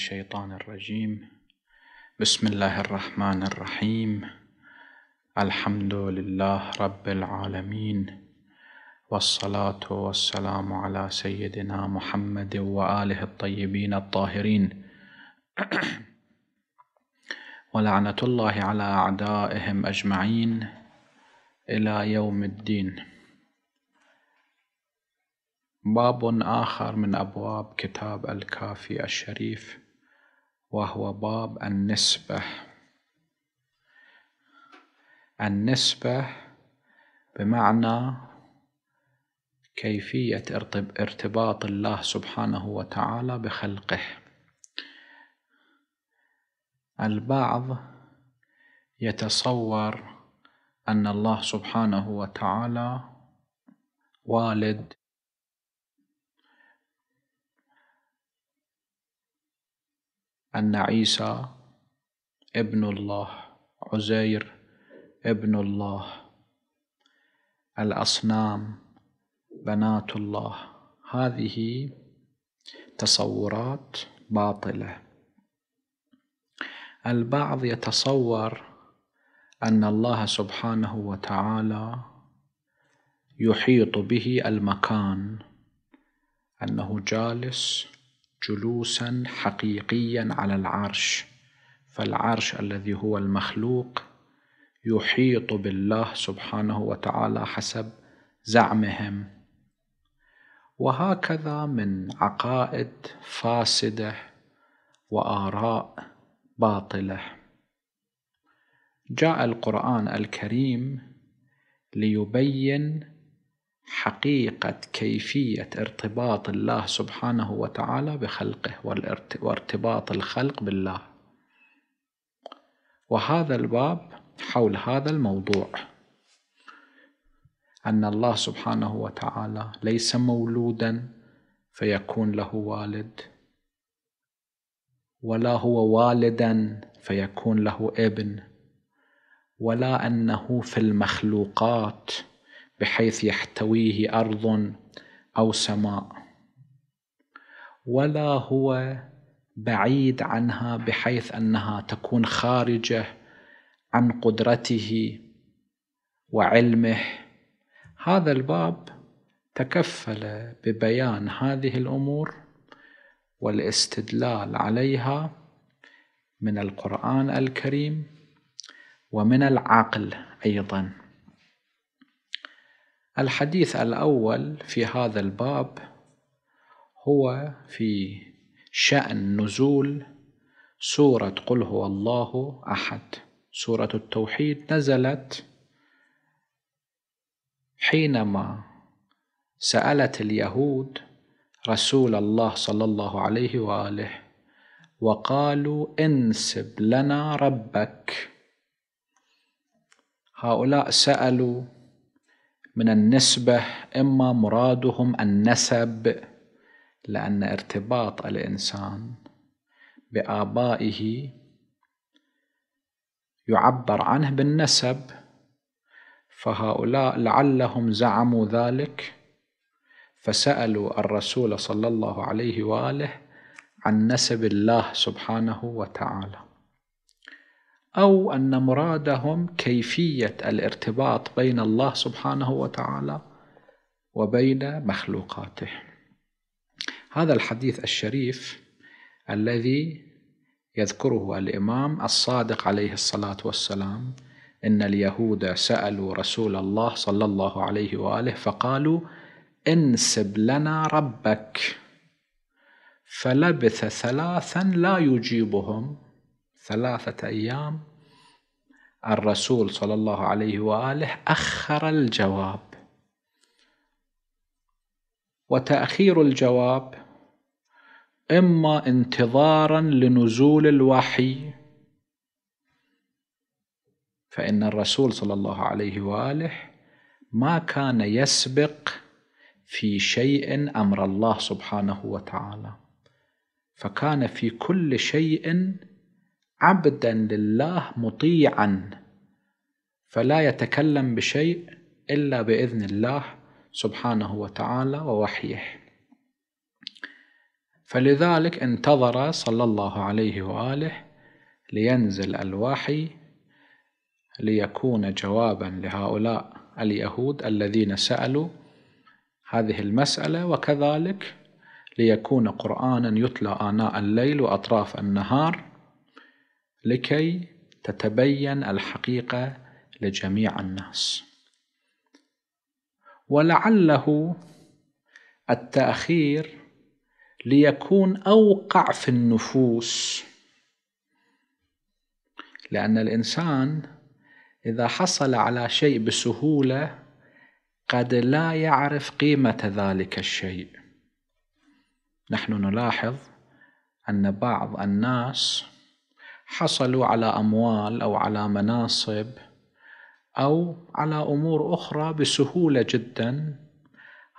الشيطان الرجيم بسم الله الرحمن الرحيم الحمد لله رب العالمين والصلاة والسلام على سيدنا محمد وآله الطيبين الطاهرين ولعنة الله على أعدائهم أجمعين إلى يوم الدين باب آخر من أبواب كتاب الكافي الشريف وهو باب النسبة النسبة بمعنى كيفية ارتباط الله سبحانه وتعالى بخلقه البعض يتصور أن الله سبحانه وتعالى والد أن عيسى ابن الله عزير ابن الله الأصنام بنات الله هذه تصورات باطلة البعض يتصور أن الله سبحانه وتعالى يحيط به المكان أنه جالس جلوسا حقيقيا على العرش فالعرش الذي هو المخلوق يحيط بالله سبحانه وتعالى حسب زعمهم وهكذا من عقائد فاسده واراء باطله جاء القران الكريم ليبين حقيقة كيفية ارتباط الله سبحانه وتعالى بخلقه وارتباط الخلق بالله وهذا الباب حول هذا الموضوع أن الله سبحانه وتعالى ليس مولودا فيكون له والد ولا هو والدا فيكون له ابن ولا أنه في المخلوقات بحيث يحتويه ارض او سماء ولا هو بعيد عنها بحيث انها تكون خارجه عن قدرته وعلمه هذا الباب تكفل ببيان هذه الامور والاستدلال عليها من القران الكريم ومن العقل ايضا الحديث الأول في هذا الباب هو في شأن نزول سورة قل هو الله أحد سورة التوحيد نزلت حينما سألت اليهود رسول الله صلى الله عليه وآله وقالوا انسب لنا ربك هؤلاء سألوا من النسبة إما مرادهم النسب لأن ارتباط الإنسان بآبائه يعبر عنه بالنسب فهؤلاء لعلهم زعموا ذلك فسألوا الرسول صلى الله عليه وآله عن نسب الله سبحانه وتعالى أو أن مرادهم كيفية الارتباط بين الله سبحانه وتعالى وبين مخلوقاته هذا الحديث الشريف الذي يذكره الإمام الصادق عليه الصلاة والسلام إن اليهود سألوا رسول الله صلى الله عليه وآله فقالوا انسب لنا ربك فلبث ثلاثا لا يجيبهم ثلاثة أيام الرسول صلى الله عليه وآله أخر الجواب وتأخير الجواب إما انتظارا لنزول الوحي فإن الرسول صلى الله عليه وآله ما كان يسبق في شيء أمر الله سبحانه وتعالى فكان في كل شيء عبدا لله مطيعا فلا يتكلم بشيء الا باذن الله سبحانه وتعالى ووحيه فلذلك انتظر صلى الله عليه واله لينزل الوحي ليكون جوابا لهؤلاء اليهود الذين سالوا هذه المساله وكذلك ليكون قرانا يتلى اناء الليل واطراف النهار لكي تتبين الحقيقة لجميع الناس ولعله التأخير ليكون أوقع في النفوس لأن الإنسان إذا حصل على شيء بسهولة قد لا يعرف قيمة ذلك الشيء نحن نلاحظ أن بعض الناس حصلوا على اموال او على مناصب او على امور اخرى بسهوله جدا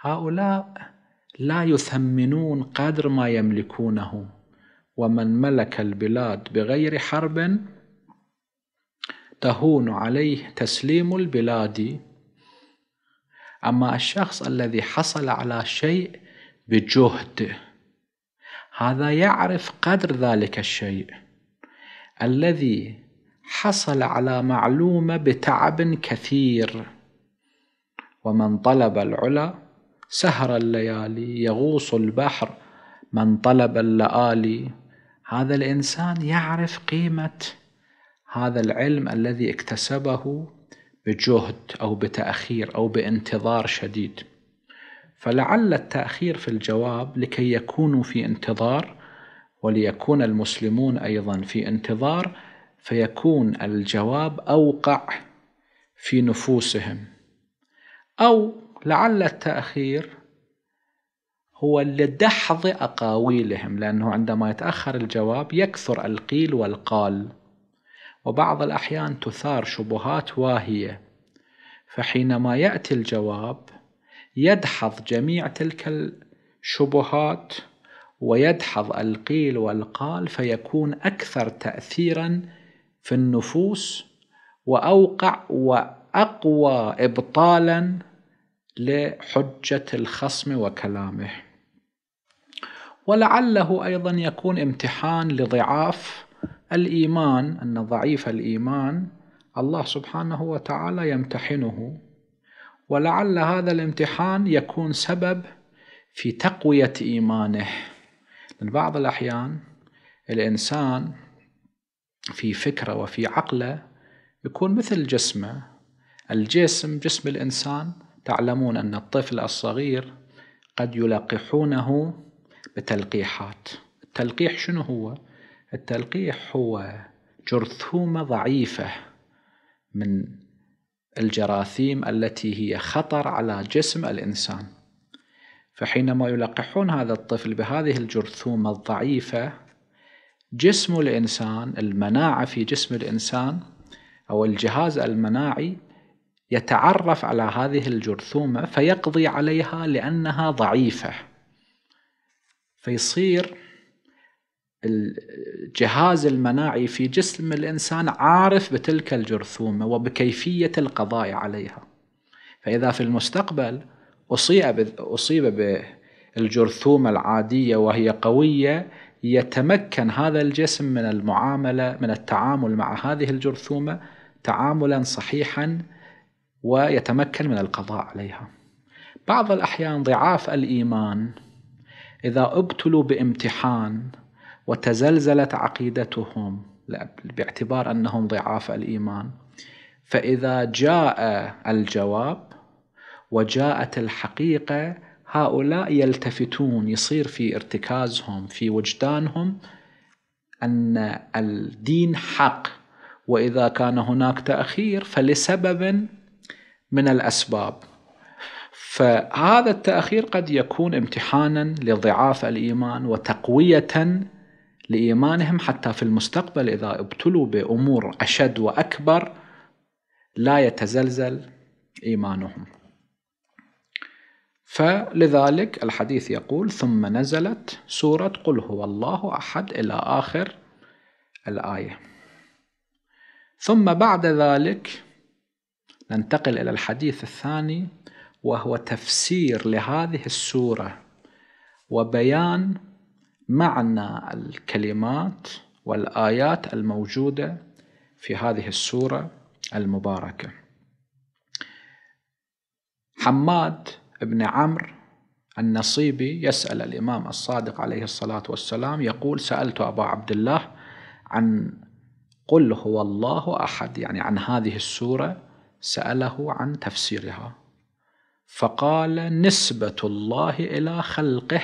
هؤلاء لا يثمنون قدر ما يملكونه ومن ملك البلاد بغير حرب تهون عليه تسليم البلاد اما الشخص الذي حصل على شيء بجهد هذا يعرف قدر ذلك الشيء الذي حصل على معلومة بتعب كثير ومن طلب العلا سهر الليالي يغوص البحر من طلب اللآلي هذا الإنسان يعرف قيمة هذا العلم الذي اكتسبه بجهد أو بتأخير أو بانتظار شديد فلعل التأخير في الجواب لكي يكونوا في انتظار وليكون المسلمون أيضا في انتظار فيكون الجواب أوقع في نفوسهم أو لعل التأخير هو لدحض أقاويلهم لأنه عندما يتأخر الجواب يكثر القيل والقال وبعض الأحيان تثار شبهات واهية فحينما يأتي الجواب يدحض جميع تلك الشبهات ويدحض القيل والقال فيكون أكثر تأثيرا في النفوس وأوقع وأقوى إبطالا لحجة الخصم وكلامه ولعله أيضا يكون امتحان لضعاف الإيمان أن ضعيف الإيمان الله سبحانه وتعالى يمتحنه ولعل هذا الامتحان يكون سبب في تقوية إيمانه من بعض الأحيان الإنسان في فكره وفي عقله يكون مثل جسمه الجسم جسم الإنسان تعلمون أن الطفل الصغير قد يلقحونه بتلقيحات التلقيح شنو هو؟ التلقيح هو جرثومة ضعيفة من الجراثيم التي هي خطر على جسم الإنسان فحينما يلقحون هذا الطفل بهذه الجرثومة الضعيفة جسم الإنسان المناعة في جسم الإنسان أو الجهاز المناعي يتعرف على هذه الجرثومة فيقضي عليها لأنها ضعيفة فيصير الجهاز المناعي في جسم الإنسان عارف بتلك الجرثومة وبكيفية القضاء عليها فإذا في المستقبل أصيب أصيب بالجرثومة العادية وهي قوية يتمكن هذا الجسم من المعاملة من التعامل مع هذه الجرثومة تعاملا صحيحا ويتمكن من القضاء عليها بعض الأحيان ضعاف الإيمان إذا ابتلوا بامتحان وتزلزلت عقيدتهم باعتبار أنهم ضعاف الإيمان فإذا جاء الجواب وجاءت الحقيقة هؤلاء يلتفتون يصير في ارتكازهم في وجدانهم أن الدين حق وإذا كان هناك تأخير فلسبب من الأسباب فهذا التأخير قد يكون امتحانا لضعاف الإيمان وتقوية لإيمانهم حتى في المستقبل إذا ابتلوا بأمور أشد وأكبر لا يتزلزل إيمانهم فلذلك الحديث يقول ثم نزلت سورة قل هو الله أحد إلى آخر الآية ثم بعد ذلك ننتقل إلى الحديث الثاني وهو تفسير لهذه السورة وبيان معنى الكلمات والآيات الموجودة في هذه السورة المباركة حماد ابن عمرو النصيبي يسأل الإمام الصادق عليه الصلاة والسلام يقول سألت أبا عبد الله عن قل هو الله أحد يعني عن هذه السورة سأله عن تفسيرها فقال نسبة الله إلى خلقه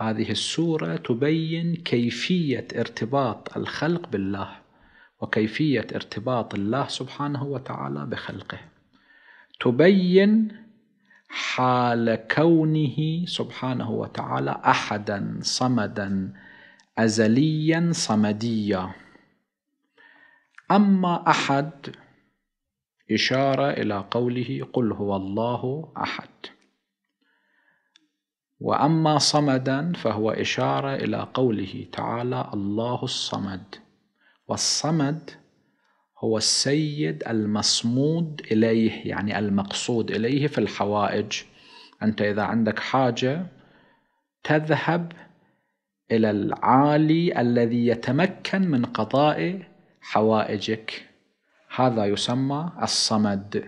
هذه السورة تبين كيفية ارتباط الخلق بالله وكيفية ارتباط الله سبحانه وتعالى بخلقه تبين حال كونه سبحانه وتعالى احدا صمدا ازليا صمديا اما احد اشاره الى قوله قل هو الله احد واما صمدا فهو اشاره الى قوله تعالى الله الصمد والصمد هو السيد المصمود إليه يعني المقصود إليه في الحوائج أنت إذا عندك حاجة تذهب إلى العالي الذي يتمكن من قضاء حوائجك هذا يسمى الصمد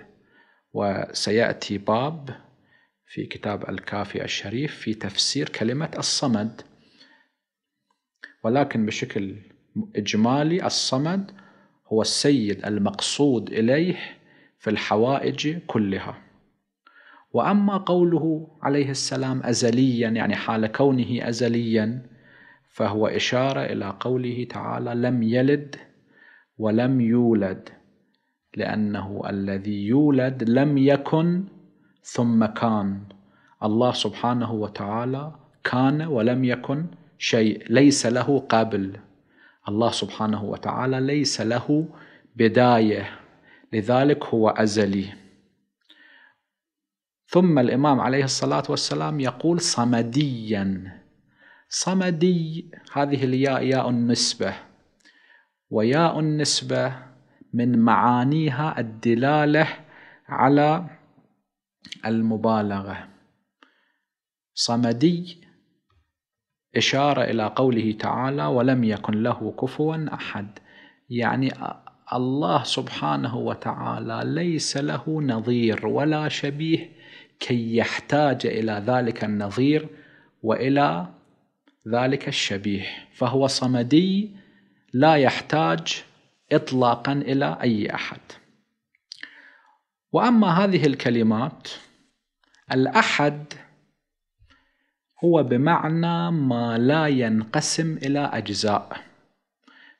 وسيأتي باب في كتاب الكافي الشريف في تفسير كلمة الصمد ولكن بشكل إجمالي الصمد هو السيد المقصود إليه في الحوائج كلها وأما قوله عليه السلام أزليا يعني حال كونه أزليا فهو إشارة إلى قوله تعالى لم يلد ولم يولد لأنه الذي يولد لم يكن ثم كان الله سبحانه وتعالى كان ولم يكن شيء ليس له قبل الله سبحانه وتعالى ليس له بدايه لذلك هو ازلي ثم الامام عليه الصلاه والسلام يقول صمديا صمدي هذه الياء ياء النسبه وياء النسبه من معانيها الدلاله على المبالغه صمدي إشارة إلى قوله تعالى ولم يكن له كفوا أحد يعني الله سبحانه وتعالى ليس له نظير ولا شبيه كي يحتاج إلى ذلك النظير وإلى ذلك الشبيه فهو صمدي لا يحتاج إطلاقا إلى أي أحد وأما هذه الكلمات الأحد هو بمعنى ما لا ينقسم إلى أجزاء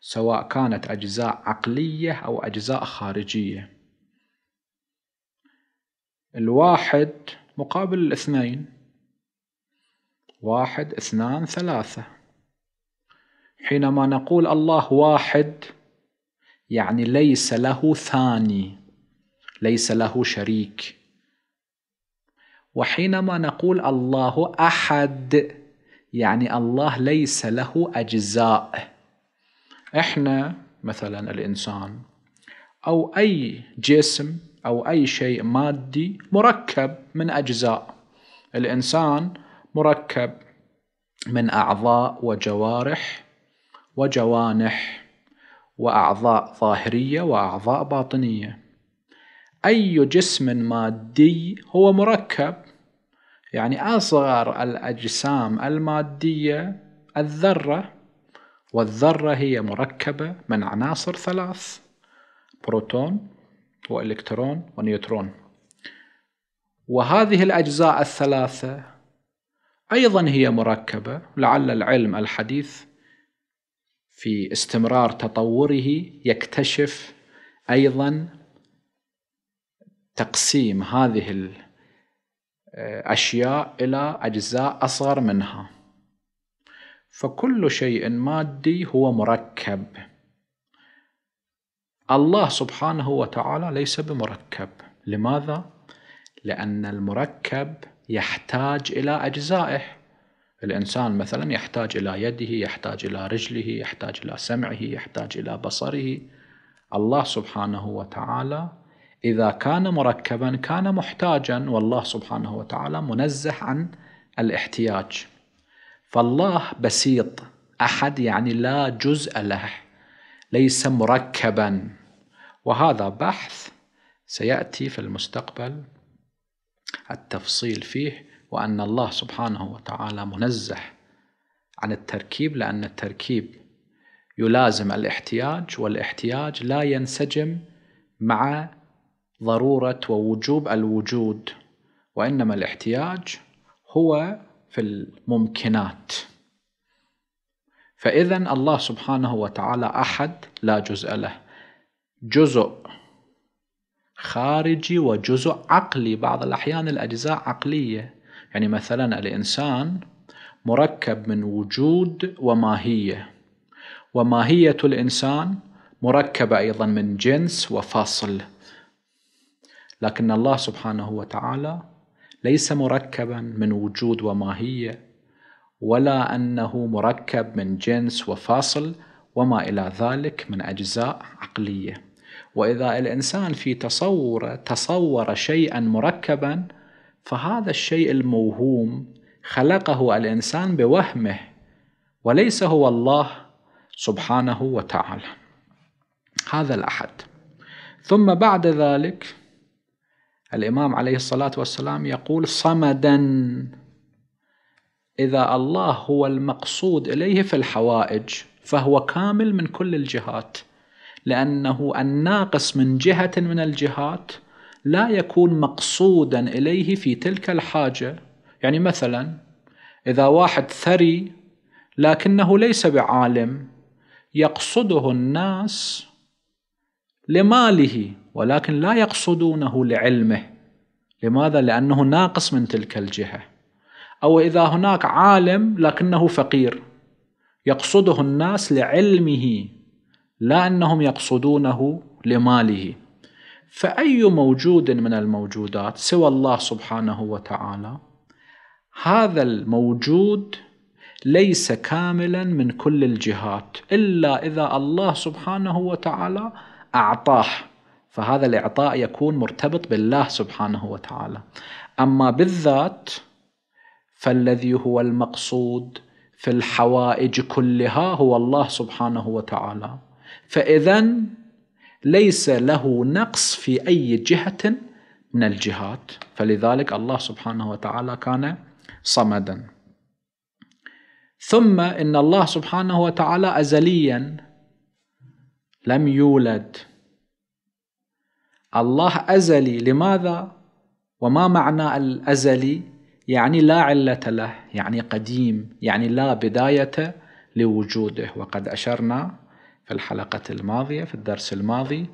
سواء كانت أجزاء عقلية أو أجزاء خارجية الواحد مقابل الاثنين واحد اثنان ثلاثة حينما نقول الله واحد يعني ليس له ثاني ليس له شريك وحينما نقول الله أحد يعني الله ليس له أجزاء إحنا مثلا الإنسان أو أي جسم أو أي شيء مادي مركب من أجزاء الإنسان مركب من أعضاء وجوارح وجوانح وأعضاء ظاهرية وأعضاء باطنية أي جسم مادي هو مركب يعني أصغر الأجسام المادية الذرة والذرة هي مركبة من عناصر ثلاث بروتون وإلكترون ونيوترون وهذه الأجزاء الثلاثة أيضا هي مركبة لعل العلم الحديث في استمرار تطوره يكتشف أيضا تقسيم هذه آه، أشياء إلى أجزاء أصغر منها فكل شيء مادي هو مركب الله سبحانه وتعالى ليس بمركب لماذا؟ لأن المركب يحتاج إلى أجزائه الإنسان مثلا يحتاج إلى يده يحتاج إلى رجله يحتاج إلى سمعه يحتاج إلى بصره الله سبحانه وتعالى إذا كان مركبا كان محتاجا والله سبحانه وتعالى منزه عن الاحتياج فالله بسيط أحد يعني لا جزء له ليس مركبا وهذا بحث سيأتي في المستقبل التفصيل فيه وأن الله سبحانه وتعالى منزه عن التركيب لأن التركيب يلازم الاحتياج والاحتياج لا ينسجم مع ضرورة ووجوب الوجود وإنما الاحتياج هو في الممكنات فإذا الله سبحانه وتعالى أحد لا جزء له جزء خارجي وجزء عقلي بعض الأحيان الأجزاء عقلية يعني مثلا الإنسان مركب من وجود وماهية وماهية الإنسان مركبة أيضا من جنس وفصل لكن الله سبحانه وتعالى ليس مركبا من وجود وماهيه ولا انه مركب من جنس وفاصل وما الى ذلك من اجزاء عقليه واذا الانسان في تصوره تصور شيئا مركبا فهذا الشيء الموهوم خلقه الانسان بوهمه وليس هو الله سبحانه وتعالى هذا الاحد ثم بعد ذلك الإمام عليه الصلاة والسلام يقول صمدا إذا الله هو المقصود إليه في الحوائج فهو كامل من كل الجهات لأنه الناقص من جهة من الجهات لا يكون مقصودا إليه في تلك الحاجة يعني مثلا إذا واحد ثري لكنه ليس بعالم يقصده الناس لماله ولكن لا يقصدونه لعلمه لماذا؟ لأنه ناقص من تلك الجهة أو إذا هناك عالم لكنه فقير يقصده الناس لعلمه لا أنهم يقصدونه لماله فأي موجود من الموجودات سوى الله سبحانه وتعالى هذا الموجود ليس كاملا من كل الجهات إلا إذا الله سبحانه وتعالى أعطاه فهذا الإعطاء يكون مرتبط بالله سبحانه وتعالى أما بالذات فالذي هو المقصود في الحوائج كلها هو الله سبحانه وتعالى فإذا ليس له نقص في أي جهة من الجهات فلذلك الله سبحانه وتعالى كان صمدا ثم إن الله سبحانه وتعالى أزليا لم يولد الله أزلي لماذا؟ وما معنى الأزلي؟ يعني لا علة له يعني قديم يعني لا بداية لوجوده وقد أشرنا في الحلقة الماضية في الدرس الماضي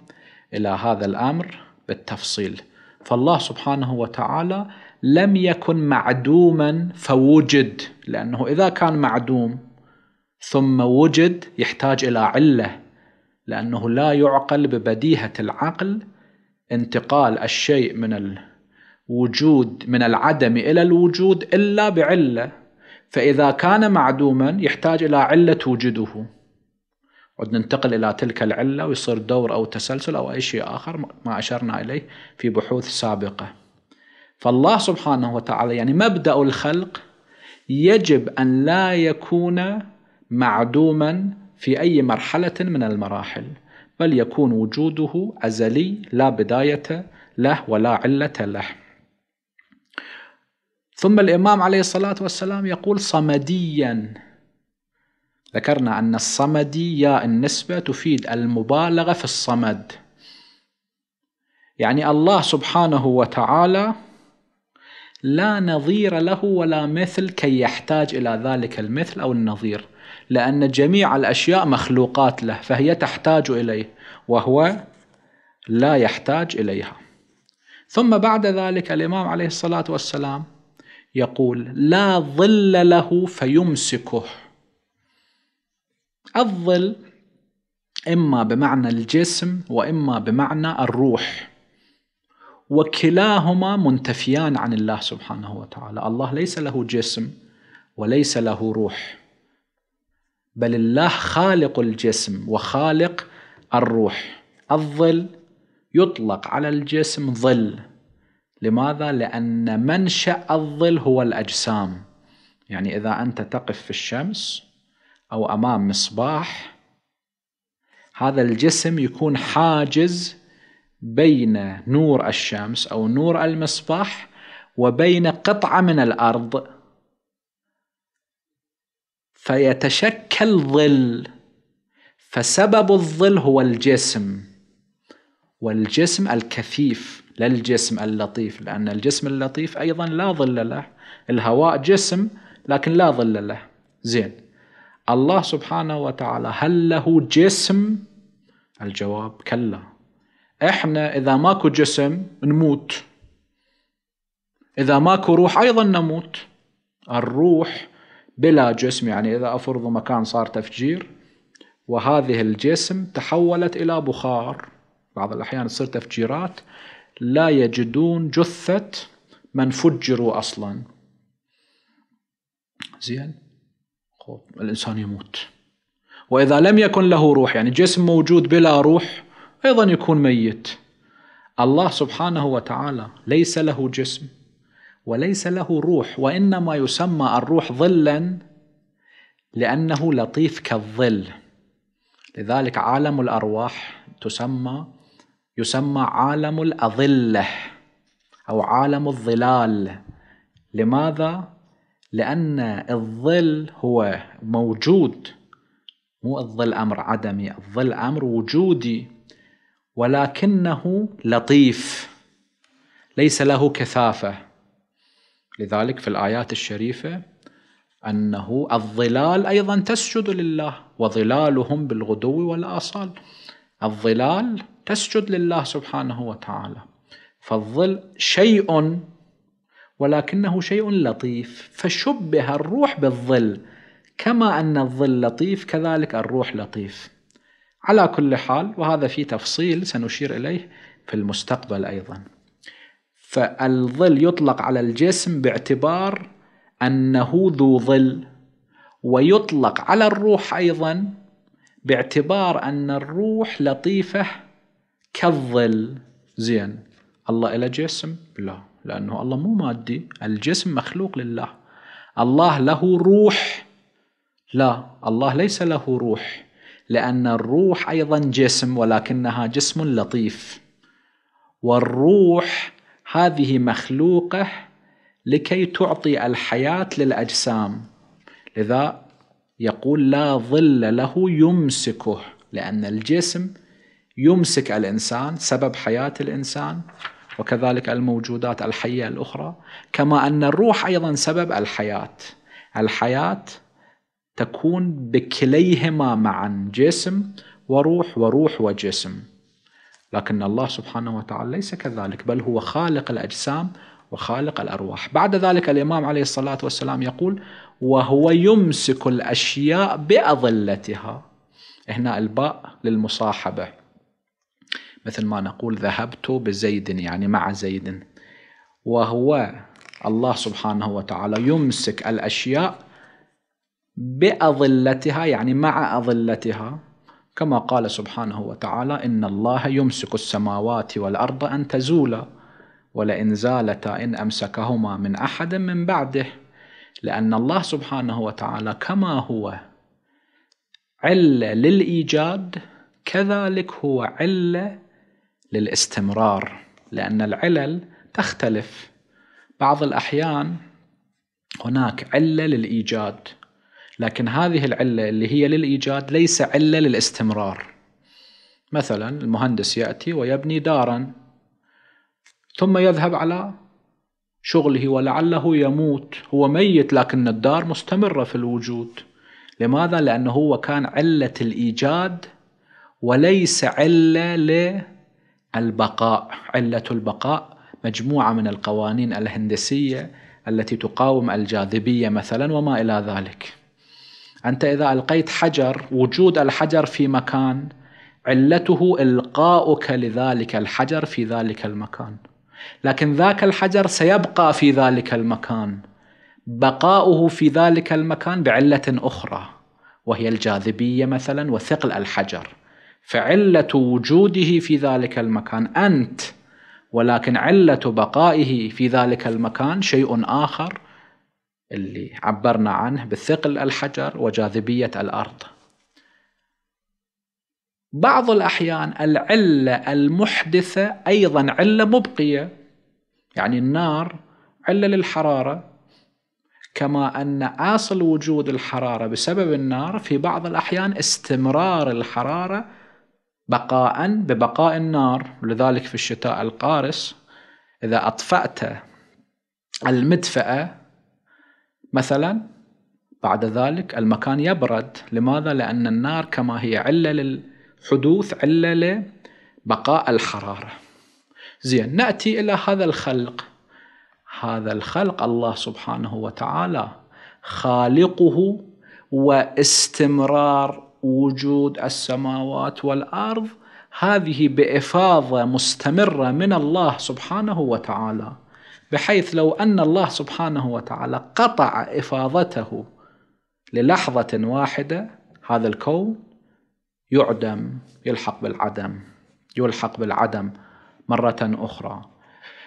إلى هذا الأمر بالتفصيل فالله سبحانه وتعالى لم يكن معدوما فوجد لأنه إذا كان معدوم ثم وجد يحتاج إلى علة لأنه لا يعقل ببديهة العقل انتقال الشيء من الوجود من العدم إلى الوجود إلا بعلة فإذا كان معدوما يحتاج إلى علة توجده ننتقل إلى تلك العلة ويصير دور أو تسلسل أو أي شيء آخر ما أشرنا إليه في بحوث سابقة فالله سبحانه وتعالى يعني مبدأ الخلق يجب أن لا يكون معدوما في أي مرحلة من المراحل بل يكون وجوده أزلي لا بداية له ولا علة له ثم الإمام عليه الصلاة والسلام يقول صمديا ذكرنا أن الصمدي يا النسبة تفيد المبالغة في الصمد يعني الله سبحانه وتعالى لا نظير له ولا مثل كي يحتاج إلى ذلك المثل أو النظير لأن جميع الأشياء مخلوقات له فهي تحتاج إليه وهو لا يحتاج إليها ثم بعد ذلك الإمام عليه الصلاة والسلام يقول لا ظل له فيمسكه الظل إما بمعنى الجسم وإما بمعنى الروح وكلاهما منتفيان عن الله سبحانه وتعالى الله ليس له جسم وليس له روح بل الله خالق الجسم وخالق الروح الظل يطلق على الجسم ظل لماذا؟ لأن منشأ الظل هو الأجسام يعني إذا أنت تقف في الشمس أو أمام مصباح هذا الجسم يكون حاجز بين نور الشمس أو نور المصباح وبين قطعة من الأرض فيتشكل ظل فسبب الظل هو الجسم والجسم الكثيف لا الجسم اللطيف لأن الجسم اللطيف أيضا لا ظل له الهواء جسم لكن لا ظل له زين الله سبحانه وتعالى هل له جسم الجواب كلا احنا اذا ماكو جسم نموت اذا ماكو روح ايضا نموت الروح بلا جسم يعني إذا أفرض مكان صار تفجير وهذه الجسم تحولت إلى بخار بعض الأحيان تصير تفجيرات لا يجدون جثة من فجروا أصلا زين الإنسان يموت وإذا لم يكن له روح يعني جسم موجود بلا روح أيضا يكون ميت الله سبحانه وتعالى ليس له جسم وليس له روح وإنما يسمى الروح ظلا لأنه لطيف كالظل لذلك عالم الأرواح تسمى يسمى عالم الأظلة أو عالم الظلال لماذا؟ لأن الظل هو موجود مو الظل أمر عدمي الظل أمر وجودي ولكنه لطيف ليس له كثافة لذلك في الآيات الشريفة أنه الظلال أيضا تسجد لله وظلالهم بالغدو والآصال الظلال تسجد لله سبحانه وتعالى فالظل شيء ولكنه شيء لطيف فشبه الروح بالظل كما أن الظل لطيف كذلك الروح لطيف على كل حال وهذا في تفصيل سنشير إليه في المستقبل أيضاً فالظل يطلق على الجسم باعتبار أنه ذو ظل ويطلق على الروح أيضا باعتبار أن الروح لطيفة كالظل زين الله إلى جسم لا لأنه الله مو مادي الجسم مخلوق لله الله له روح لا الله ليس له روح لأن الروح أيضا جسم ولكنها جسم لطيف والروح هذه مخلوقه لكي تعطي الحياة للأجسام لذا يقول لا ظل له يمسكه لأن الجسم يمسك الإنسان سبب حياة الإنسان وكذلك الموجودات الحية الأخرى كما أن الروح أيضا سبب الحياة الحياة تكون بكليهما معا جسم وروح وروح وجسم لكن الله سبحانه وتعالى ليس كذلك بل هو خالق الأجسام وخالق الأرواح بعد ذلك الإمام عليه الصلاة والسلام يقول وهو يمسك الأشياء بأظلتها هنا الباء للمصاحبة مثل ما نقول ذهبت بزيد يعني مع زيد وهو الله سبحانه وتعالى يمسك الأشياء بأظلتها يعني مع أظلتها كما قال سبحانه وتعالى إن الله يمسك السماوات والأرض أن تزولا ولئن زالتا إن أمسكهما من أحد من بعده لأن الله سبحانه وتعالى كما هو علة للإيجاد كذلك هو علة للاستمرار لأن العلل تختلف بعض الأحيان هناك علة للإيجاد لكن هذه العلة اللي هي للإيجاد ليس علة للاستمرار مثلا المهندس يأتي ويبني دارا ثم يذهب على شغله ولعله يموت هو ميت لكن الدار مستمرة في الوجود لماذا؟ لأنه هو كان علة الإيجاد وليس علة للبقاء علة البقاء مجموعة من القوانين الهندسية التي تقاوم الجاذبية مثلا وما إلى ذلك أنت إذا ألقيت حجر وجود الحجر في مكان علته إلقاؤك لذلك الحجر في ذلك المكان لكن ذاك الحجر سيبقى في ذلك المكان بقاؤه في ذلك المكان بعلة أخرى وهي الجاذبية مثلا وثقل الحجر فعلة وجوده في ذلك المكان أنت ولكن علة بقائه في ذلك المكان شيء آخر اللي عبرنا عنه بثقل الحجر وجاذبية الأرض بعض الأحيان العلة المحدثة أيضا علة مبقية يعني النار علة للحرارة كما أن أصل وجود الحرارة بسبب النار في بعض الأحيان استمرار الحرارة بقاء ببقاء النار لذلك في الشتاء القارس إذا أطفأت المدفأة مثلا بعد ذلك المكان يبرد لماذا؟ لأن النار كما هي علة للحدوث علة لبقاء الحرارة زين نأتي إلى هذا الخلق هذا الخلق الله سبحانه وتعالى خالقه واستمرار وجود السماوات والارض هذه بافاضه مستمره من الله سبحانه وتعالى بحيث لو أن الله سبحانه وتعالى قطع إفاضته للحظة واحدة هذا الكون يعدم يلحق بالعدم يلحق بالعدم مرة أخرى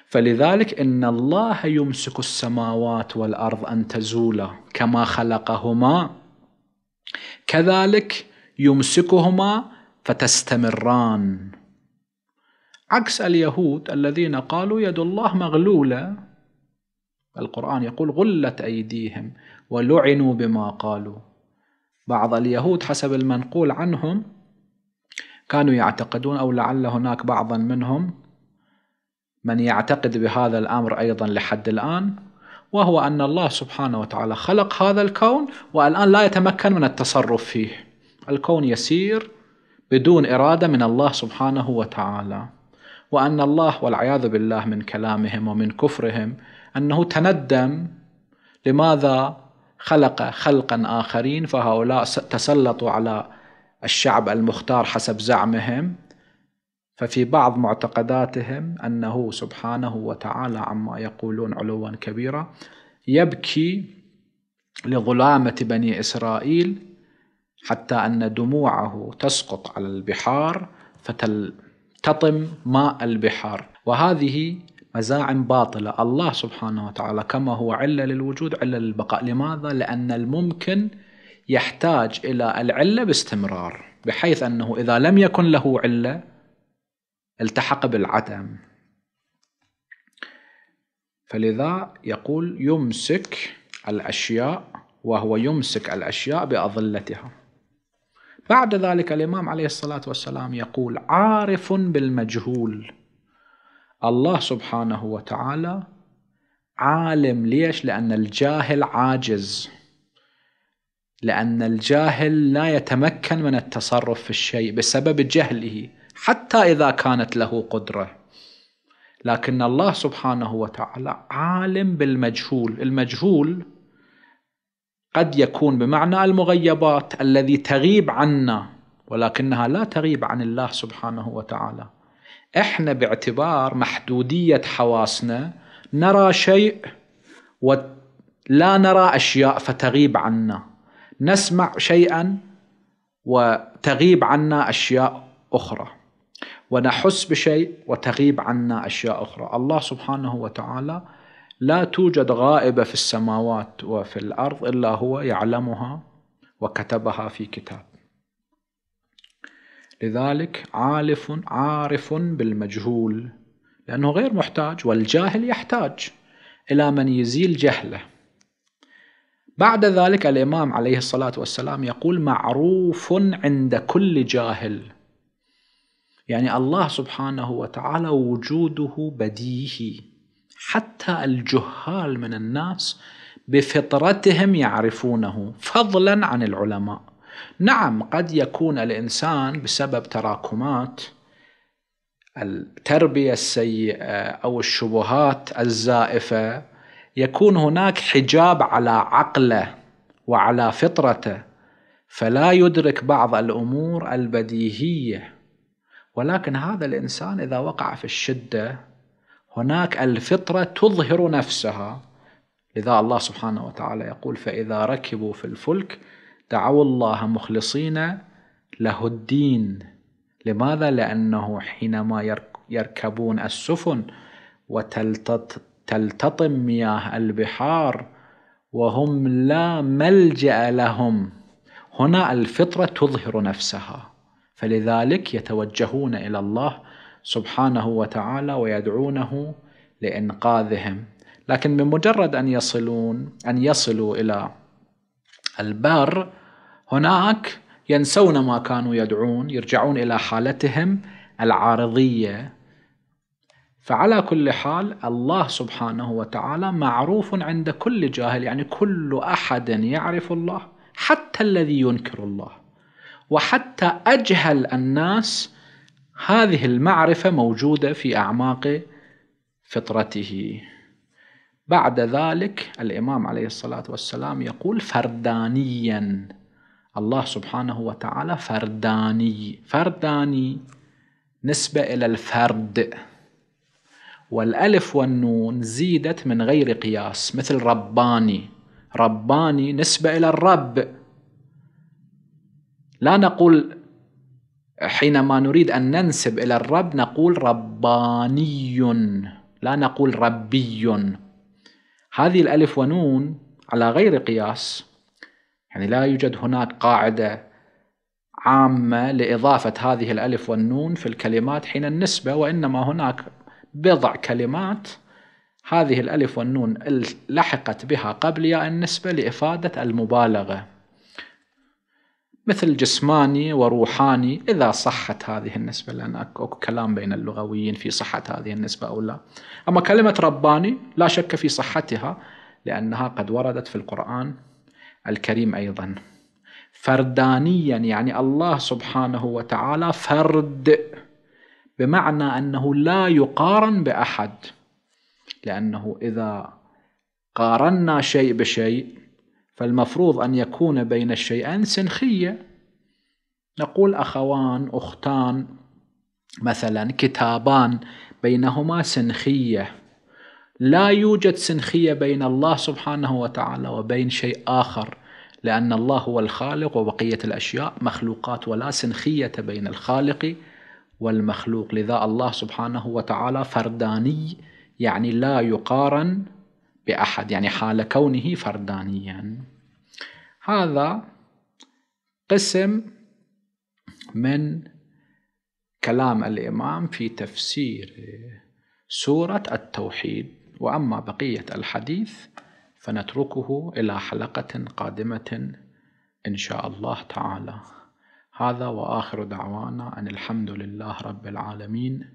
فلذلك إن الله يمسك السماوات والأرض أن تزولا كما خلقهما كذلك يمسكهما فتستمران عكس اليهود الذين قالوا يد الله مغلولة القرآن يقول غلت أيديهم ولعنوا بما قالوا بعض اليهود حسب المنقول عنهم كانوا يعتقدون أو لعل هناك بعضا منهم من يعتقد بهذا الأمر أيضا لحد الآن وهو أن الله سبحانه وتعالى خلق هذا الكون والآن لا يتمكن من التصرف فيه الكون يسير بدون إرادة من الله سبحانه وتعالى وأن الله والعياذ بالله من كلامهم ومن كفرهم أنه تندم لماذا خلق خلقا آخرين فهؤلاء تسلطوا على الشعب المختار حسب زعمهم ففي بعض معتقداتهم أنه سبحانه وتعالى عما يقولون علوا كبيرا يبكي لظلامة بني إسرائيل حتى أن دموعه تسقط على البحار فتل تطم ماء البحار وهذه مزاعم باطلة الله سبحانه وتعالى كما هو علة للوجود علة للبقاء لماذا؟ لأن الممكن يحتاج إلى العلة باستمرار بحيث أنه إذا لم يكن له علة التحق بالعدم فلذا يقول يمسك الأشياء وهو يمسك الأشياء بأظلتها بعد ذلك الإمام عليه الصلاة والسلام يقول عارف بالمجهول الله سبحانه وتعالى عالم ليش لأن الجاهل عاجز لأن الجاهل لا يتمكن من التصرف في الشيء بسبب جهله حتى إذا كانت له قدرة لكن الله سبحانه وتعالى عالم بالمجهول المجهول قد يكون بمعنى المغيبات الذي تغيب عنا ولكنها لا تغيب عن الله سبحانه وتعالى احنا باعتبار محدوديه حواسنا نرى شيء ولا نرى اشياء فتغيب عنا نسمع شيئا وتغيب عنا اشياء اخرى ونحس بشيء وتغيب عنا اشياء اخرى الله سبحانه وتعالى لا توجد غائبه في السماوات وفي الارض الا هو يعلمها وكتبها في كتاب لذلك عالف عارف بالمجهول لانه غير محتاج والجاهل يحتاج الى من يزيل جهله بعد ذلك الامام عليه الصلاه والسلام يقول معروف عند كل جاهل يعني الله سبحانه وتعالى وجوده بديهي حتى الجهال من الناس بفطرتهم يعرفونه فضلا عن العلماء نعم قد يكون الانسان بسبب تراكمات التربيه السيئه او الشبهات الزائفه يكون هناك حجاب على عقله وعلى فطرته فلا يدرك بعض الامور البديهيه ولكن هذا الانسان اذا وقع في الشده هناك الفطرة تظهر نفسها لذا الله سبحانه وتعالى يقول فإذا ركبوا في الفلك دعوا الله مخلصين له الدين لماذا؟ لأنه حينما يركبون السفن وتلتطم مياه البحار وهم لا ملجأ لهم هنا الفطرة تظهر نفسها فلذلك يتوجهون إلى الله سبحانه وتعالى ويدعونه لإنقاذهم لكن بمجرد أن يصلون أن يصلوا إلى البر هناك ينسون ما كانوا يدعون يرجعون إلى حالتهم العارضية فعلى كل حال الله سبحانه وتعالى معروف عند كل جاهل يعني كل أحد يعرف الله حتى الذي ينكر الله وحتى أجهل الناس هذه المعرفة موجودة في أعماق فطرته بعد ذلك الإمام عليه الصلاة والسلام يقول فردانيا الله سبحانه وتعالى فرداني فرداني نسبة إلى الفرد والألف والنون زيدت من غير قياس مثل رباني رباني نسبة إلى الرب لا نقول حينما نريد أن ننسب إلى الرب نقول رباني لا نقول ربي هذه الألف ونون على غير قياس يعني لا يوجد هناك قاعدة عامة لإضافة هذه الألف والنون في الكلمات حين النسبة وإنما هناك بضع كلمات هذه الألف والنون لحقت بها قبل ياء النسبة لإفادة المبالغة مثل جسماني وروحاني إذا صحت هذه النسبة لأن أكو كلام بين اللغويين في صحة هذه النسبة أو لا أما كلمة رباني لا شك في صحتها لأنها قد وردت في القرآن الكريم أيضا فردانيا يعني الله سبحانه وتعالى فرد بمعنى أنه لا يقارن بأحد لأنه إذا قارنا شيء بشيء فالمفروض أن يكون بين الشيئين سنخية نقول أخوان أختان مثلا كتابان بينهما سنخية لا يوجد سنخية بين الله سبحانه وتعالى وبين شيء آخر لأن الله هو الخالق وبقية الأشياء مخلوقات ولا سنخية بين الخالق والمخلوق لذا الله سبحانه وتعالى فرداني يعني لا يقارن بأحد يعني حال كونه فردانيا هذا قسم من كلام الإمام في تفسير سورة التوحيد وأما بقية الحديث فنتركه إلى حلقة قادمة إن شاء الله تعالى هذا وآخر دعوانا أن الحمد لله رب العالمين